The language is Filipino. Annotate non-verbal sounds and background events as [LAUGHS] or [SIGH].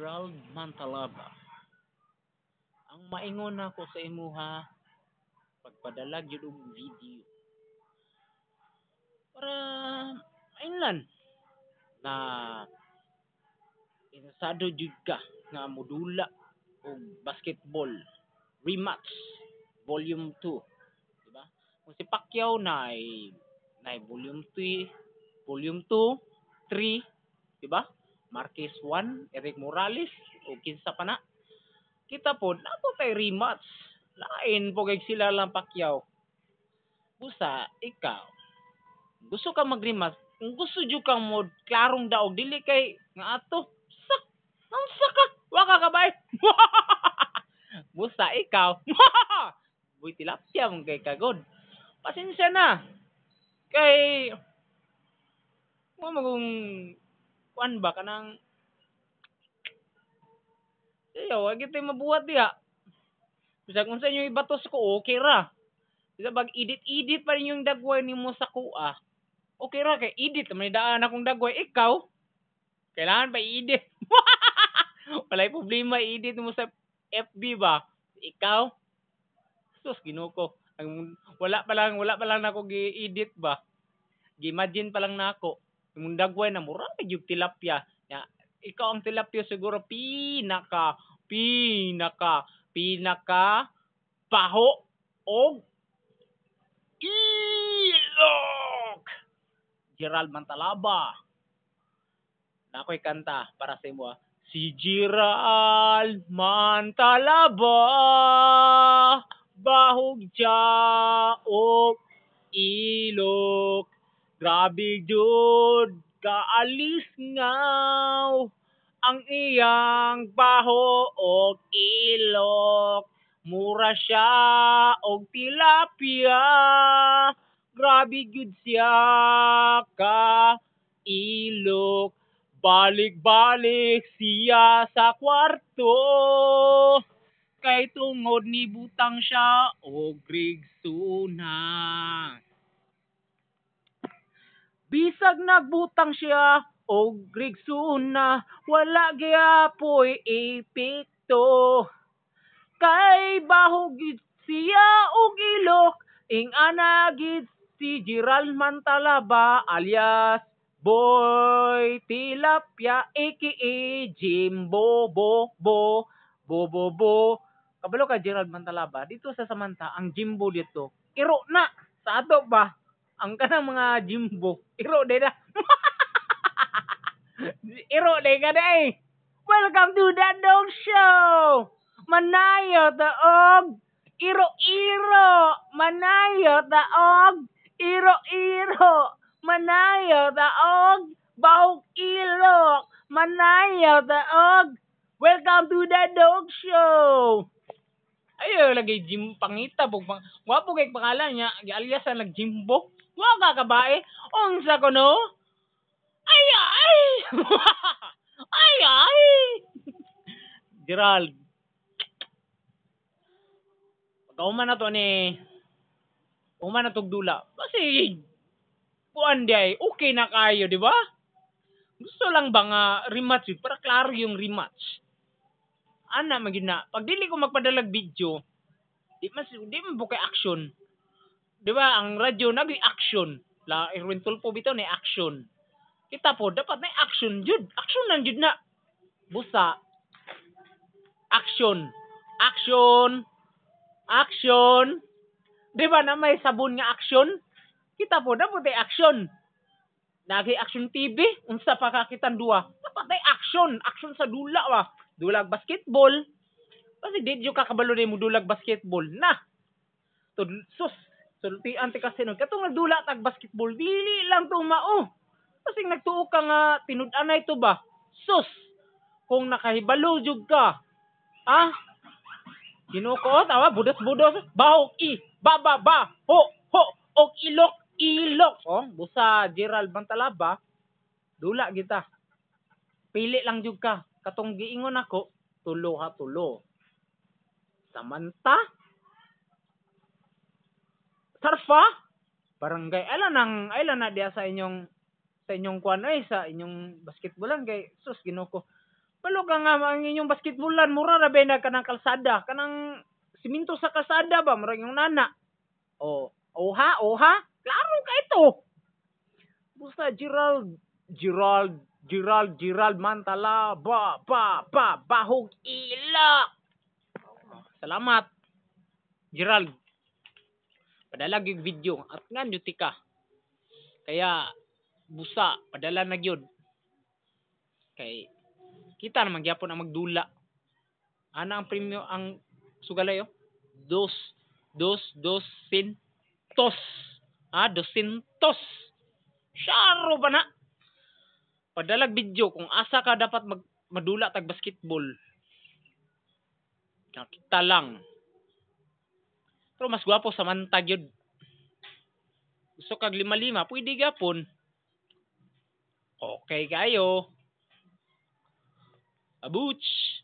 Gerald Mantalaba. Ang maingon ako sa imuha pagpadalag yun og video. Para mainlan na interesado juga ka nga modula og basketball rematch volume 2 di ba kung si Pacquiao na ay na ay volume 3 volume 2 3 di ba Marquez 1, Eric Morales, o kinsa pa na. Kita po, napo tay rematch. Lain po kay sila lang pakyaw. Busa, ikaw. Gusto ka mag-rematch. Kung gusto jud kang mo, klarong daog, dili kay nga ato. Sak! nang saka, waka ka ba? Eh? [LAUGHS] Busa, ikaw. [LAUGHS] Buy tilapia mong kay kagod. Pasensya na. Kay, mo magong kuan ba kanang Iyo, wag ito mabuhat diha. Bisa kung sa inyo ibatos ko, okay ra. Bisa bag edit-edit pa rin yung dagway nimo sa kuha. Okay ra kay edit man daan akong dagway ikaw. Kailangan pa i-edit. [LAUGHS] Walay problema i-edit mo sa FB ba? Ikaw? Sus, ginuko. Ang, wala pa lang, wala pa lang nako gi-edit ba? Gi-imagine pa lang nako. Na yung dagway na mura na yung tilapia. Ya, ikaw ang tilapia siguro pinaka, pinaka, pinaka paho og ilok. Gerald Mantalaba. Na ako'y kanta para sa imo. Ah. Si Gerald Mantalaba bahog ja og ilok Grabe jud, kaalis ngaw ang iyang baho og ilok. Mura siya og tilapia. Grabe jud siya ka ilok. Balik-balik siya sa kwarto. Kay tungod ni butang siya og rigsuna. Bisag nagbutang siya, o grigsoon na, wala giapoy ipikto. Kay bahugid siya og ilok, ing anagid si Gerald Mantalaba alias Boy Tilapia aka Jimbo Bo Bo Bo. Bo Bo Kabalo ka Gerald Mantalaba dito sa samanta ang Jimbo dito. Iro na sa ba? ang kanang mga Jimbo, iro day na. iro [LAUGHS] day ka na eh. Welcome to the dog show! Manayo taog, iro-iro! Manayo taog, iro-iro! Manayo taog, bawk ilok! Manayo taog, welcome to the dog show! Ayo lagi Jim pangita pug pang wapo kay pangalan niya, alias sa nag Jimbo. Wa ka kabae, unsa ko no? Ay ay. [LAUGHS] ay ay. Gerald. Pagkauman na to ni Uman na tog dula. Kasi kuan diay, okay na kayo, di ba? Gusto lang ba nga rematch para klaro yung rematch. Ana magina, pag dili ko magpadalag video, di mas di man bukay action di ba, ang radyo nag-action. La, Irwin Tulpo bito ni action. Kita po, dapat na action jud. Action nang jud na. Busa. Action. Action. Action. Di ba na may sabon nga action? Kita po, dapat na action. Nagi action TV, unsa pa kakitan duwa. Dapat na action. Action sa dula wa. Dulag basketball. Kasi di ka kabalo ni mo dulag basketball. Na. To, sus, Sultian ti kasinog. Katong nagdula tag basketball, dili lang tumao. Kasi nagtuo ka nga, tinudanay to ba? Sus! Kung nakahibalo jug ka, ah? Kinukoot, awa, budos-budos, bahok i, ba ba, ho, ho, ok ilok, ilok. Oh, busa Gerald Bantalaba, dula kita. Pili lang jug ka. Katong giingon ako, tulo ha tulo. Samanta, Tarfa, barangay ala nang ala na diya sa inyong sa inyong kuan ay sa inyong basketbolan kay sus ginuko. Palo ka nga ang inyong basketbolan mura ra bay kanang kalsada, kanang siminto sa kalsada ba mura yung nana. Oh, oha, oha, klaro ka ito. Busta Gerald, Gerald, Gerald, Gerald Mantala, ba, ba, ba, bahog ila. Salamat. Gerald, Padalag yung video at nga yuti ka. Kaya busa padala na gyud. Kay kita naman gyapon ang magdula. Ana ang premyo ang sugalayo? Oh. Dos dos dos sintos. Ah, dosintos. Syaro ba na? Padalag video kung asa ka dapat mag madula tag basketball. kita lang. Pero mas gwapo sa mantag yun. Gusto kag lima-lima, pwede gapon. Okay kayo. Abuch!